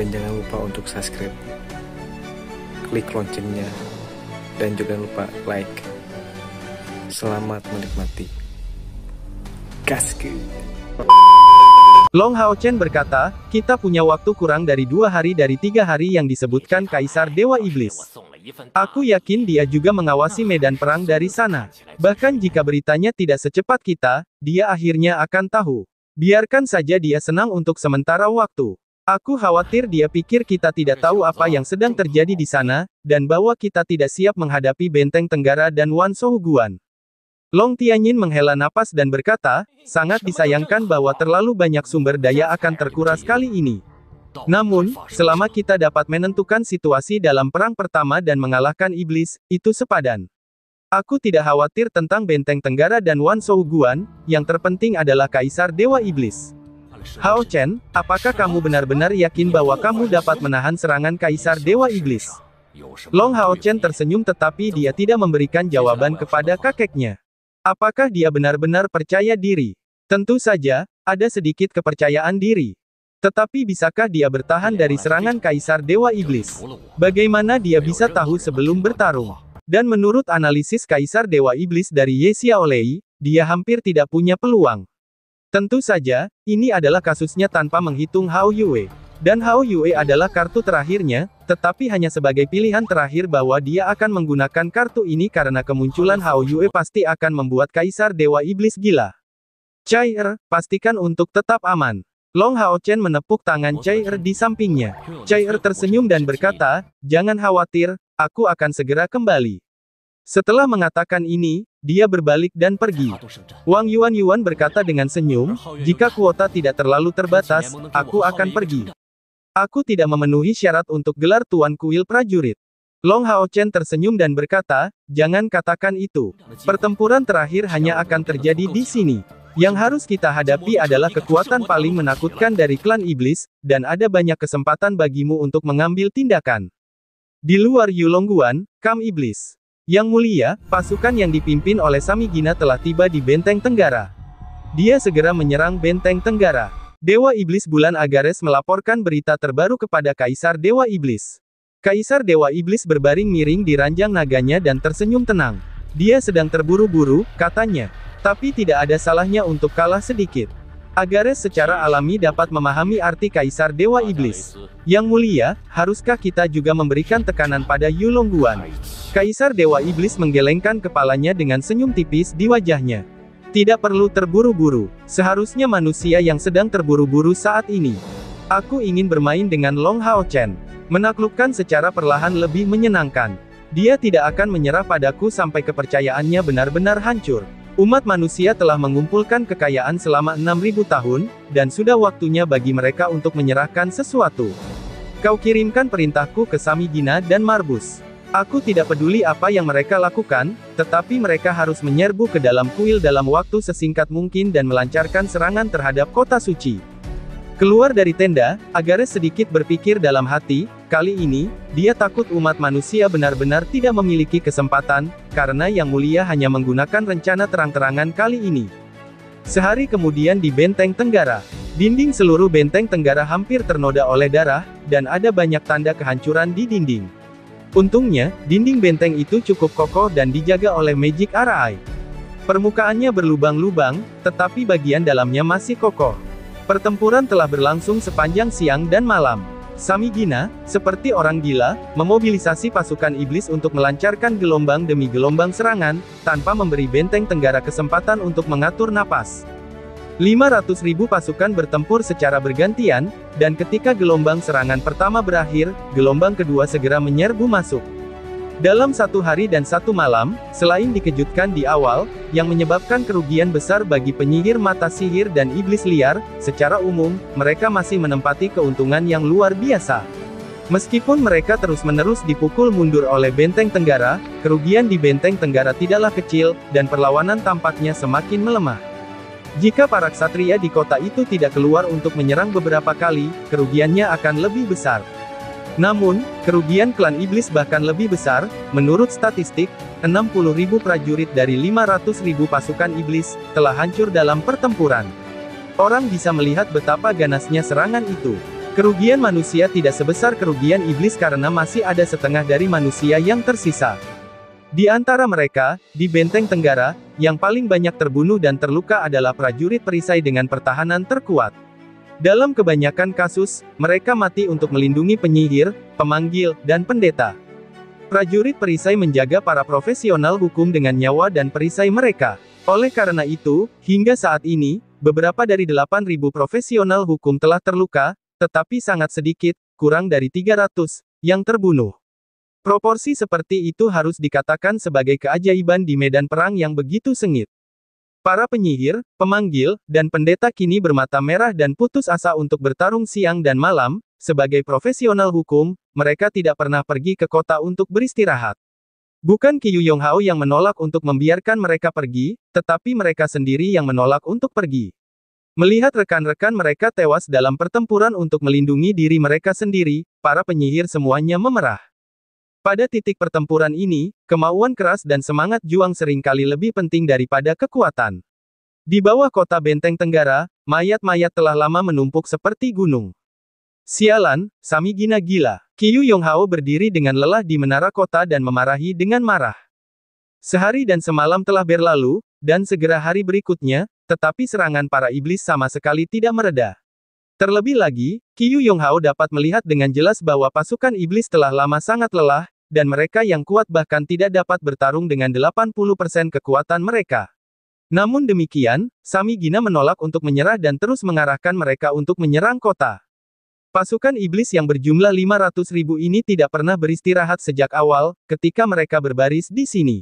dan jangan lupa untuk subscribe klik loncengnya dan juga lupa like selamat menikmati gasku Long Hao Chen berkata, kita punya waktu kurang dari dua hari dari tiga hari yang disebutkan Kaisar Dewa Iblis. Aku yakin dia juga mengawasi medan perang dari sana. Bahkan jika beritanya tidak secepat kita, dia akhirnya akan tahu. Biarkan saja dia senang untuk sementara waktu. Aku khawatir dia pikir kita tidak tahu apa yang sedang terjadi di sana, dan bahwa kita tidak siap menghadapi benteng Tenggara dan Wan Guan. Long Tianyin menghela napas dan berkata, sangat disayangkan bahwa terlalu banyak sumber daya akan terkuras kali ini. Namun, selama kita dapat menentukan situasi dalam perang pertama dan mengalahkan iblis, itu sepadan. Aku tidak khawatir tentang benteng Tenggara dan Wan Guan, yang terpenting adalah Kaisar Dewa Iblis. Hao Chen, apakah kamu benar-benar yakin bahwa kamu dapat menahan serangan Kaisar Dewa Iblis? Long Hao Chen tersenyum tetapi dia tidak memberikan jawaban kepada kakeknya. Apakah dia benar-benar percaya diri? Tentu saja, ada sedikit kepercayaan diri. Tetapi bisakah dia bertahan dari serangan Kaisar Dewa Iblis? Bagaimana dia bisa tahu sebelum bertarung? Dan menurut analisis Kaisar Dewa Iblis dari Ye Xiaolei, dia hampir tidak punya peluang. Tentu saja, ini adalah kasusnya tanpa menghitung Hao Yue. Dan Hao Yue adalah kartu terakhirnya, tetapi hanya sebagai pilihan terakhir bahwa dia akan menggunakan kartu ini karena kemunculan Hao Yue pasti akan membuat Kaisar Dewa Iblis gila. Chai Er, pastikan untuk tetap aman. Long Hao Chen menepuk tangan Chai Er di sampingnya. Chai Er tersenyum dan berkata, jangan khawatir, aku akan segera kembali. Setelah mengatakan ini, dia berbalik dan pergi. Wang Yuan-Yuan berkata dengan senyum, jika kuota tidak terlalu terbatas, aku akan pergi. Aku tidak memenuhi syarat untuk gelar Tuan Kuil Prajurit. Long Hao Chen tersenyum dan berkata, jangan katakan itu. Pertempuran terakhir hanya akan terjadi di sini. Yang harus kita hadapi adalah kekuatan paling menakutkan dari klan iblis, dan ada banyak kesempatan bagimu untuk mengambil tindakan. Di luar Yulongguan, Kam Iblis. Yang mulia, pasukan yang dipimpin oleh Samigina telah tiba di Benteng Tenggara. Dia segera menyerang Benteng Tenggara. Dewa Iblis Bulan Agares melaporkan berita terbaru kepada Kaisar Dewa Iblis. Kaisar Dewa Iblis berbaring miring di ranjang naganya dan tersenyum tenang. Dia sedang terburu-buru, katanya. Tapi tidak ada salahnya untuk kalah sedikit. Agares secara alami dapat memahami arti Kaisar Dewa Iblis. Yang mulia, haruskah kita juga memberikan tekanan pada Yulongguan? Kaisar Dewa Iblis menggelengkan kepalanya dengan senyum tipis di wajahnya. Tidak perlu terburu-buru, seharusnya manusia yang sedang terburu-buru saat ini. Aku ingin bermain dengan Long Hao Chen. Menaklukkan secara perlahan lebih menyenangkan. Dia tidak akan menyerah padaku sampai kepercayaannya benar-benar hancur. Umat manusia telah mengumpulkan kekayaan selama 6.000 tahun, dan sudah waktunya bagi mereka untuk menyerahkan sesuatu. Kau kirimkan perintahku ke Samigina dan Marbus. Aku tidak peduli apa yang mereka lakukan, tetapi mereka harus menyerbu ke dalam kuil dalam waktu sesingkat mungkin dan melancarkan serangan terhadap kota suci. Keluar dari tenda, Agares sedikit berpikir dalam hati, kali ini, dia takut umat manusia benar-benar tidak memiliki kesempatan, karena Yang Mulia hanya menggunakan rencana terang-terangan kali ini. Sehari kemudian di Benteng Tenggara, dinding seluruh Benteng Tenggara hampir ternoda oleh darah, dan ada banyak tanda kehancuran di dinding. Untungnya, dinding benteng itu cukup kokoh dan dijaga oleh Magic Arai. Permukaannya berlubang-lubang, tetapi bagian dalamnya masih kokoh. Pertempuran telah berlangsung sepanjang siang dan malam. Samigina, seperti orang gila, memobilisasi pasukan iblis untuk melancarkan gelombang demi gelombang serangan, tanpa memberi benteng tenggara kesempatan untuk mengatur napas. 500 ribu pasukan bertempur secara bergantian, dan ketika gelombang serangan pertama berakhir, gelombang kedua segera menyerbu masuk. Dalam satu hari dan satu malam, selain dikejutkan di awal, yang menyebabkan kerugian besar bagi penyihir mata sihir dan iblis liar, secara umum, mereka masih menempati keuntungan yang luar biasa. Meskipun mereka terus-menerus dipukul mundur oleh benteng Tenggara, kerugian di benteng Tenggara tidaklah kecil, dan perlawanan tampaknya semakin melemah. Jika para ksatria di kota itu tidak keluar untuk menyerang beberapa kali, kerugiannya akan lebih besar. Namun, kerugian klan iblis bahkan lebih besar, menurut statistik, 60.000 prajurit dari 500.000 pasukan iblis, telah hancur dalam pertempuran. Orang bisa melihat betapa ganasnya serangan itu. Kerugian manusia tidak sebesar kerugian iblis karena masih ada setengah dari manusia yang tersisa. Di antara mereka, di Benteng Tenggara, yang paling banyak terbunuh dan terluka adalah prajurit perisai dengan pertahanan terkuat. Dalam kebanyakan kasus, mereka mati untuk melindungi penyihir, pemanggil, dan pendeta. Prajurit perisai menjaga para profesional hukum dengan nyawa dan perisai mereka. Oleh karena itu, hingga saat ini, beberapa dari 8.000 profesional hukum telah terluka, tetapi sangat sedikit, kurang dari 300, yang terbunuh. Proporsi seperti itu harus dikatakan sebagai keajaiban di medan perang yang begitu sengit. Para penyihir, pemanggil, dan pendeta kini bermata merah dan putus asa untuk bertarung siang dan malam, sebagai profesional hukum, mereka tidak pernah pergi ke kota untuk beristirahat. Bukan Qiu Yonghao yang menolak untuk membiarkan mereka pergi, tetapi mereka sendiri yang menolak untuk pergi. Melihat rekan-rekan mereka tewas dalam pertempuran untuk melindungi diri mereka sendiri, para penyihir semuanya memerah. Pada titik pertempuran ini, kemauan keras dan semangat juang seringkali lebih penting daripada kekuatan. Di bawah kota Benteng Tenggara, mayat-mayat telah lama menumpuk seperti gunung. Sialan, Samigina gila. Kiyu Yonghao berdiri dengan lelah di menara kota dan memarahi dengan marah. Sehari dan semalam telah berlalu, dan segera hari berikutnya, tetapi serangan para iblis sama sekali tidak meredah. Terlebih lagi, Qiu Yonghao dapat melihat dengan jelas bahwa pasukan iblis telah lama sangat lelah, dan mereka yang kuat bahkan tidak dapat bertarung dengan 80% kekuatan mereka. Namun demikian, Sami Gina menolak untuk menyerah dan terus mengarahkan mereka untuk menyerang kota. Pasukan iblis yang berjumlah 500 ribu ini tidak pernah beristirahat sejak awal, ketika mereka berbaris di sini.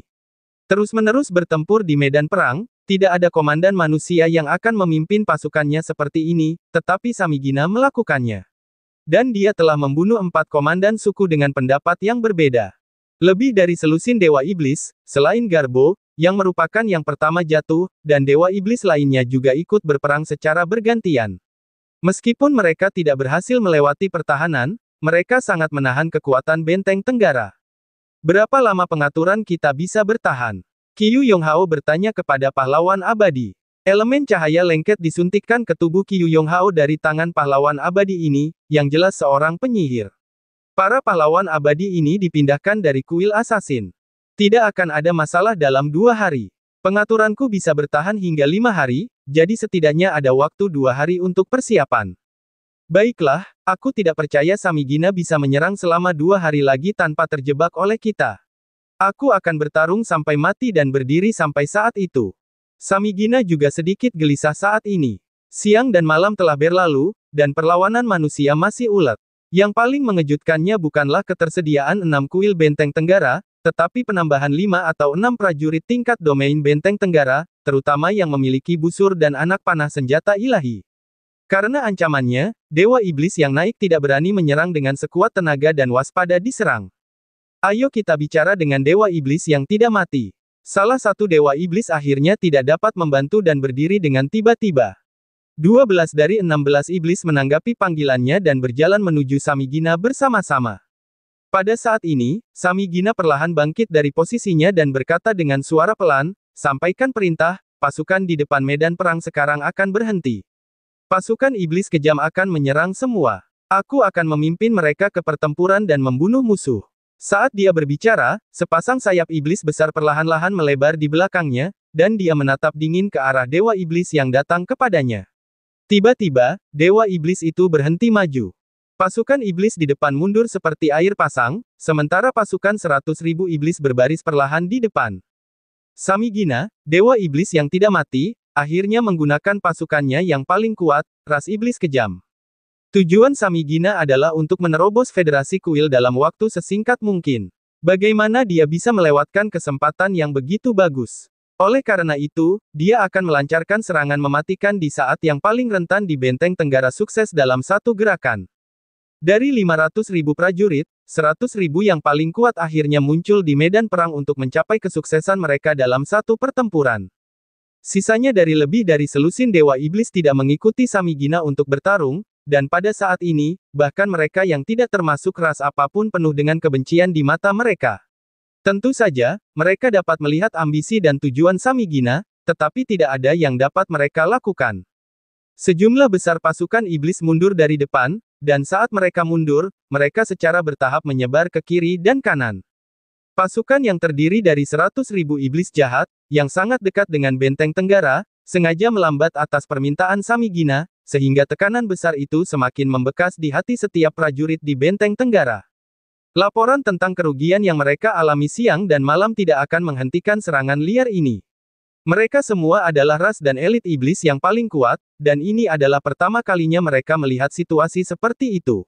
Terus-menerus bertempur di medan perang, tidak ada komandan manusia yang akan memimpin pasukannya seperti ini, tetapi Samigina melakukannya. Dan dia telah membunuh empat komandan suku dengan pendapat yang berbeda. Lebih dari selusin Dewa Iblis, selain Garbo, yang merupakan yang pertama jatuh, dan Dewa Iblis lainnya juga ikut berperang secara bergantian. Meskipun mereka tidak berhasil melewati pertahanan, mereka sangat menahan kekuatan benteng Tenggara. Berapa lama pengaturan kita bisa bertahan? Kiyu Yonghao bertanya kepada pahlawan abadi. Elemen cahaya lengket disuntikkan ke tubuh Kiyu Yonghao dari tangan pahlawan abadi ini, yang jelas seorang penyihir. Para pahlawan abadi ini dipindahkan dari kuil asasin. Tidak akan ada masalah dalam dua hari. Pengaturanku bisa bertahan hingga lima hari, jadi setidaknya ada waktu dua hari untuk persiapan. Baiklah, aku tidak percaya Samigina bisa menyerang selama dua hari lagi tanpa terjebak oleh kita. Aku akan bertarung sampai mati dan berdiri sampai saat itu. Samigina juga sedikit gelisah saat ini. Siang dan malam telah berlalu, dan perlawanan manusia masih ulet. Yang paling mengejutkannya bukanlah ketersediaan enam kuil benteng tenggara, tetapi penambahan lima atau enam prajurit tingkat domain benteng tenggara, terutama yang memiliki busur dan anak panah senjata ilahi. Karena ancamannya, Dewa Iblis yang naik tidak berani menyerang dengan sekuat tenaga dan waspada diserang. Ayo kita bicara dengan Dewa Iblis yang tidak mati. Salah satu Dewa Iblis akhirnya tidak dapat membantu dan berdiri dengan tiba-tiba. 12 dari 16 iblis menanggapi panggilannya dan berjalan menuju Samigina bersama-sama. Pada saat ini, Samigina perlahan bangkit dari posisinya dan berkata dengan suara pelan, sampaikan perintah, pasukan di depan medan perang sekarang akan berhenti. Pasukan iblis kejam akan menyerang semua. Aku akan memimpin mereka ke pertempuran dan membunuh musuh. Saat dia berbicara, sepasang sayap iblis besar perlahan-lahan melebar di belakangnya, dan dia menatap dingin ke arah dewa iblis yang datang kepadanya. Tiba-tiba, dewa iblis itu berhenti maju. Pasukan iblis di depan mundur seperti air pasang, sementara pasukan seratus ribu iblis berbaris perlahan di depan. Samigina, dewa iblis yang tidak mati, akhirnya menggunakan pasukannya yang paling kuat, ras iblis kejam. Tujuan Samigina adalah untuk menerobos Federasi Kuil dalam waktu sesingkat mungkin. Bagaimana dia bisa melewatkan kesempatan yang begitu bagus? Oleh karena itu, dia akan melancarkan serangan mematikan di saat yang paling rentan di Benteng Tenggara sukses dalam satu gerakan. Dari 500 ribu prajurit, 100 ribu yang paling kuat akhirnya muncul di medan perang untuk mencapai kesuksesan mereka dalam satu pertempuran. Sisanya dari lebih dari selusin Dewa Iblis tidak mengikuti Samigina untuk bertarung, dan pada saat ini, bahkan mereka yang tidak termasuk ras apapun penuh dengan kebencian di mata mereka. Tentu saja, mereka dapat melihat ambisi dan tujuan Samigina, tetapi tidak ada yang dapat mereka lakukan. Sejumlah besar pasukan iblis mundur dari depan, dan saat mereka mundur, mereka secara bertahap menyebar ke kiri dan kanan. Pasukan yang terdiri dari 100.000 iblis jahat, yang sangat dekat dengan benteng Tenggara, sengaja melambat atas permintaan Samigina, sehingga tekanan besar itu semakin membekas di hati setiap prajurit di Benteng Tenggara. Laporan tentang kerugian yang mereka alami siang dan malam tidak akan menghentikan serangan liar ini. Mereka semua adalah ras dan elit iblis yang paling kuat, dan ini adalah pertama kalinya mereka melihat situasi seperti itu.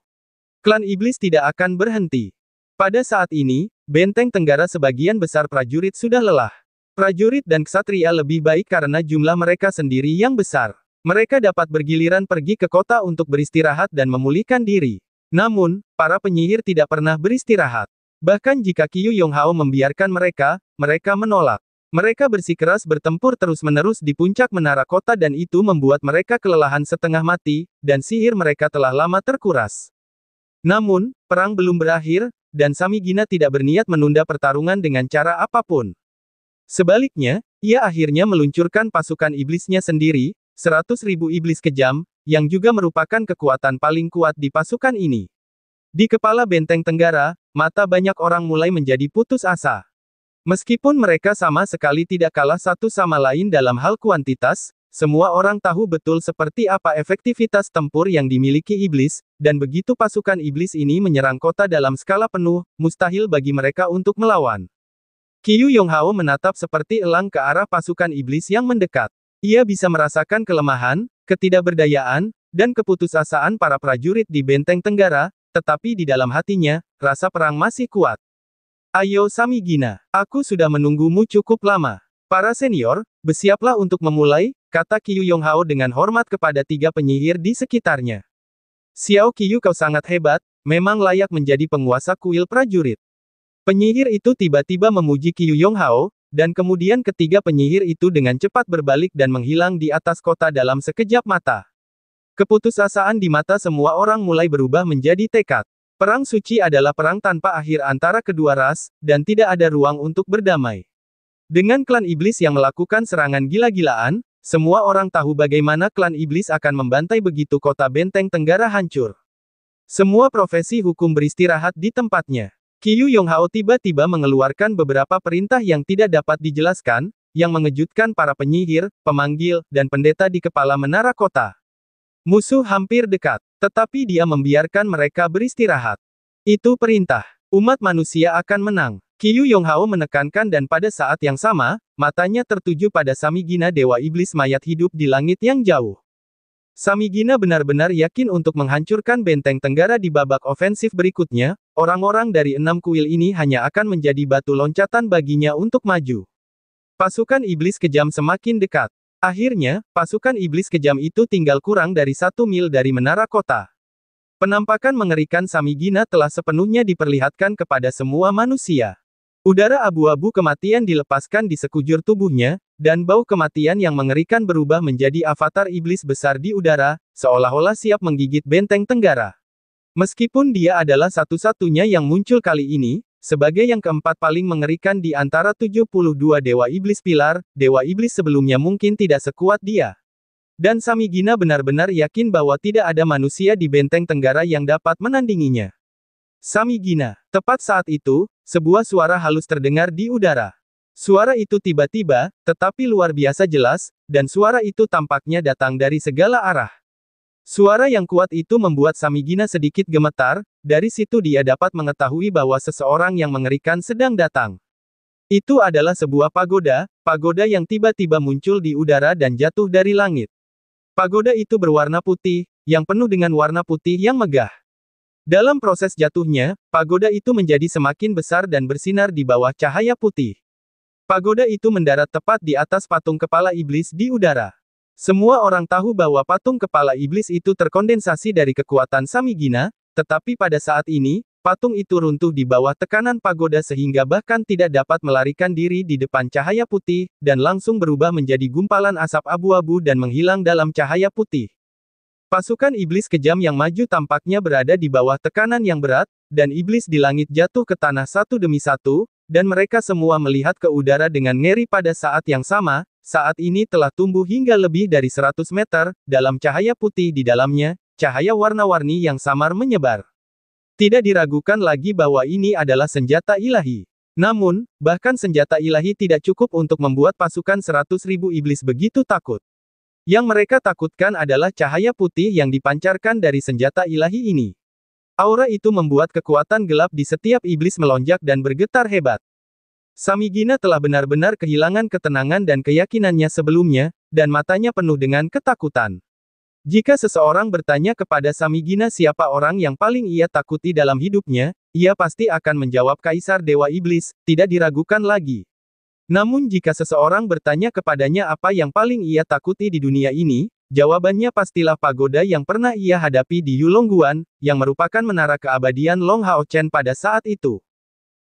Klan iblis tidak akan berhenti. Pada saat ini, benteng tenggara sebagian besar prajurit sudah lelah. Prajurit dan ksatria lebih baik karena jumlah mereka sendiri yang besar. Mereka dapat bergiliran pergi ke kota untuk beristirahat dan memulihkan diri. Namun, para penyihir tidak pernah beristirahat. Bahkan jika Qiu Yonghao membiarkan mereka, mereka menolak. Mereka bersikeras bertempur terus-menerus di puncak menara kota dan itu membuat mereka kelelahan setengah mati, dan sihir mereka telah lama terkuras. Namun, perang belum berakhir, dan Samigina tidak berniat menunda pertarungan dengan cara apapun. Sebaliknya, ia akhirnya meluncurkan pasukan iblisnya sendiri, seratus ribu iblis kejam, yang juga merupakan kekuatan paling kuat di pasukan ini. Di kepala benteng Tenggara, mata banyak orang mulai menjadi putus asa. Meskipun mereka sama sekali tidak kalah satu sama lain dalam hal kuantitas, semua orang tahu betul seperti apa efektivitas tempur yang dimiliki iblis, dan begitu pasukan iblis ini menyerang kota dalam skala penuh, mustahil bagi mereka untuk melawan. Qiu Yonghao menatap seperti elang ke arah pasukan iblis yang mendekat. Ia bisa merasakan kelemahan, ketidakberdayaan, dan keputusasaan para prajurit di benteng Tenggara, tetapi di dalam hatinya, rasa perang masih kuat. Ayo Samigina, aku sudah menunggumu cukup lama. Para senior, bersiaplah untuk memulai, kata Kiyu Yonghao dengan hormat kepada tiga penyihir di sekitarnya. Xiao Kiyu kau sangat hebat, memang layak menjadi penguasa kuil prajurit. Penyihir itu tiba-tiba memuji Kiyu Yonghao, dan kemudian ketiga penyihir itu dengan cepat berbalik dan menghilang di atas kota dalam sekejap mata. Keputusasaan di mata semua orang mulai berubah menjadi tekad. Perang suci adalah perang tanpa akhir antara kedua ras, dan tidak ada ruang untuk berdamai. Dengan klan iblis yang melakukan serangan gila-gilaan, semua orang tahu bagaimana klan iblis akan membantai begitu kota benteng tenggara hancur. Semua profesi hukum beristirahat di tempatnya. Qiu Yonghao tiba-tiba mengeluarkan beberapa perintah yang tidak dapat dijelaskan, yang mengejutkan para penyihir, pemanggil, dan pendeta di kepala menara kota. Musuh hampir dekat, tetapi dia membiarkan mereka beristirahat. Itu perintah. Umat manusia akan menang. Qiu Yonghao menekankan dan pada saat yang sama, matanya tertuju pada Samigina Dewa Iblis mayat hidup di langit yang jauh. Samigina benar-benar yakin untuk menghancurkan benteng Tenggara di babak ofensif berikutnya, orang-orang dari enam kuil ini hanya akan menjadi batu loncatan baginya untuk maju. Pasukan iblis kejam semakin dekat. Akhirnya, pasukan iblis kejam itu tinggal kurang dari satu mil dari menara kota. Penampakan mengerikan Samigina telah sepenuhnya diperlihatkan kepada semua manusia. Udara abu-abu kematian dilepaskan di sekujur tubuhnya, dan bau kematian yang mengerikan berubah menjadi avatar iblis besar di udara, seolah-olah siap menggigit benteng tenggara. Meskipun dia adalah satu-satunya yang muncul kali ini, sebagai yang keempat paling mengerikan di antara 72 dewa iblis pilar, dewa iblis sebelumnya mungkin tidak sekuat dia. Dan Samigina benar-benar yakin bahwa tidak ada manusia di benteng tenggara yang dapat menandinginya. Samigina, tepat saat itu, sebuah suara halus terdengar di udara. Suara itu tiba-tiba, tetapi luar biasa jelas, dan suara itu tampaknya datang dari segala arah. Suara yang kuat itu membuat Samigina sedikit gemetar, dari situ dia dapat mengetahui bahwa seseorang yang mengerikan sedang datang. Itu adalah sebuah pagoda, pagoda yang tiba-tiba muncul di udara dan jatuh dari langit. Pagoda itu berwarna putih, yang penuh dengan warna putih yang megah. Dalam proses jatuhnya, pagoda itu menjadi semakin besar dan bersinar di bawah cahaya putih. Pagoda itu mendarat tepat di atas patung kepala iblis di udara. Semua orang tahu bahwa patung kepala iblis itu terkondensasi dari kekuatan Samigina, tetapi pada saat ini, patung itu runtuh di bawah tekanan pagoda sehingga bahkan tidak dapat melarikan diri di depan cahaya putih, dan langsung berubah menjadi gumpalan asap abu-abu dan menghilang dalam cahaya putih. Pasukan iblis kejam yang maju tampaknya berada di bawah tekanan yang berat, dan iblis di langit jatuh ke tanah satu demi satu, dan mereka semua melihat ke udara dengan ngeri pada saat yang sama, saat ini telah tumbuh hingga lebih dari 100 meter, dalam cahaya putih di dalamnya, cahaya warna-warni yang samar menyebar. Tidak diragukan lagi bahwa ini adalah senjata ilahi. Namun, bahkan senjata ilahi tidak cukup untuk membuat pasukan 100 ribu iblis begitu takut. Yang mereka takutkan adalah cahaya putih yang dipancarkan dari senjata ilahi ini. Aura itu membuat kekuatan gelap di setiap iblis melonjak dan bergetar hebat. Samigina telah benar-benar kehilangan ketenangan dan keyakinannya sebelumnya, dan matanya penuh dengan ketakutan. Jika seseorang bertanya kepada Samigina siapa orang yang paling ia takuti dalam hidupnya, ia pasti akan menjawab Kaisar Dewa Iblis, tidak diragukan lagi. Namun jika seseorang bertanya kepadanya apa yang paling ia takuti di dunia ini, Jawabannya pastilah pagoda yang pernah ia hadapi di Yulongguan, yang merupakan menara keabadian Long Hao Chen pada saat itu.